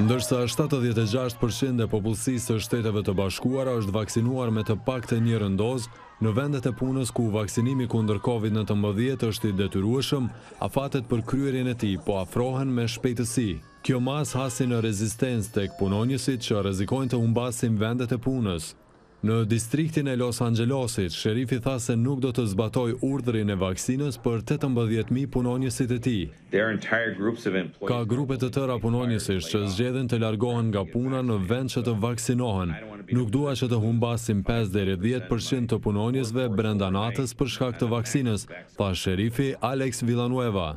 ndërsa 76% e popullsisë së shteteve të bashkuara është vaksinuar me të paktën një rëndoz, në vendet e punës ku vaksinimi kundër COVID-19 është i detyrueshëm, afatet për kryerjen e tij po afrohen me shpejtësi. Kjo mas hasin në rezistencë tek punonjësit që rrezikojnë të humbasin vendet e punës. Në distriktin e Los Angelesit, shërifi tha se nuk do të zbatoj urdhërin e vaksinës për 18.000 punonjësit e ti. Ka grupet të tëra punonjësit që zgjedhin të largohen nga puna në vend që të vaksinohen. Nuk dua që të humbasim 5 deri 10% të punonjësve brenda natës për shkak të vaksinës, tha shërifi Alex Villanueva.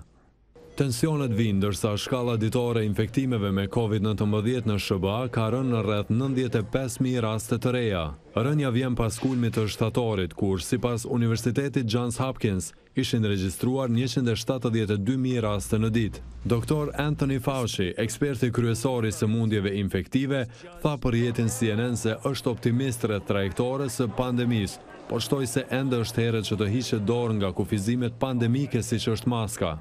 Tensionet vinë, dërsa shkala ditore infektimeve me COVID-19 në Shëba ka rënë në rrëth 95.000 rastet të reja. Rënja vjen pas kulmit të shtatorit, kur si pas Universitetit Johns Hopkins ishin registruar 172.000 rastet në dit. Doktor Anthony Fauci, eksperti kryesori së mundjeve infektive, tha për jetin CNN se është optimist të trajektore së pandemisë, por shtoj se endë është herët që të hiqe dorë nga kufizimet pandemike si që është maska.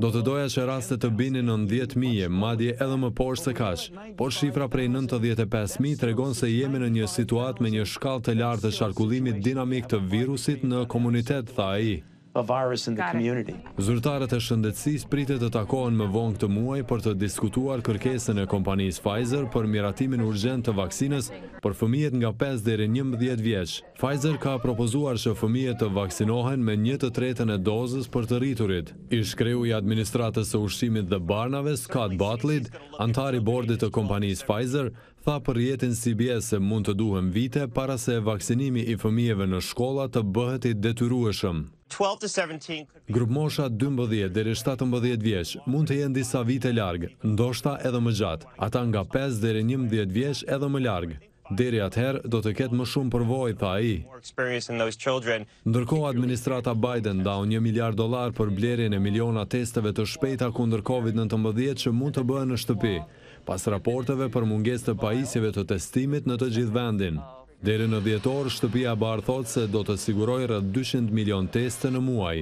Do të doja që raste të bini në 10.000, madje edhe më poshë se kash, por shifra prej 95.000 të regon se jemi në një situat me një shkall të lartë të sharkullimit dinamik të virusit në komunitet, tha i a virus in the community. Zyrtarët e shëndetësisë pritet të takohen më vonë këtë muaj për të diskutuar kërkesën e kompanisë Pfizer për miratimin urgjent të vaksinës për fëmijët nga 5 deri 11 vjeç. Pfizer ka propozuar që fëmijët të vaksinohen me 1 të tretën e dozës për të rriturit. I shkreu i administratës së ushqimit dhe barnave Scott Butler, antar i bordit të kompanisë Pfizer, tha për jetin CBS se mund të duhen vite para se vaksinimi i fëmijëve në shkolla të bëhet i detyrueshëm. Grup mosha 12 dhe 17 vjeç mund të jenë disa vite largë, ndoshta edhe më gjatë, ata nga 5 dhe 11 vjeç edhe më largë. Deri atëherë do të ketë më shumë përvojë, tha ai. Ndërkohë administrata Biden dha 1 miliard dollar për blerjen e miliona testeve të shpejta kundër COVID-19 që mund të bëhen në shtëpi, pas raporteve për mungesë të paisjeve të testimit në të gjithë vendin. Dere në djetor, Shtëpia Barë thotë se do të siguroj rëtë 200 milion teste në muaj.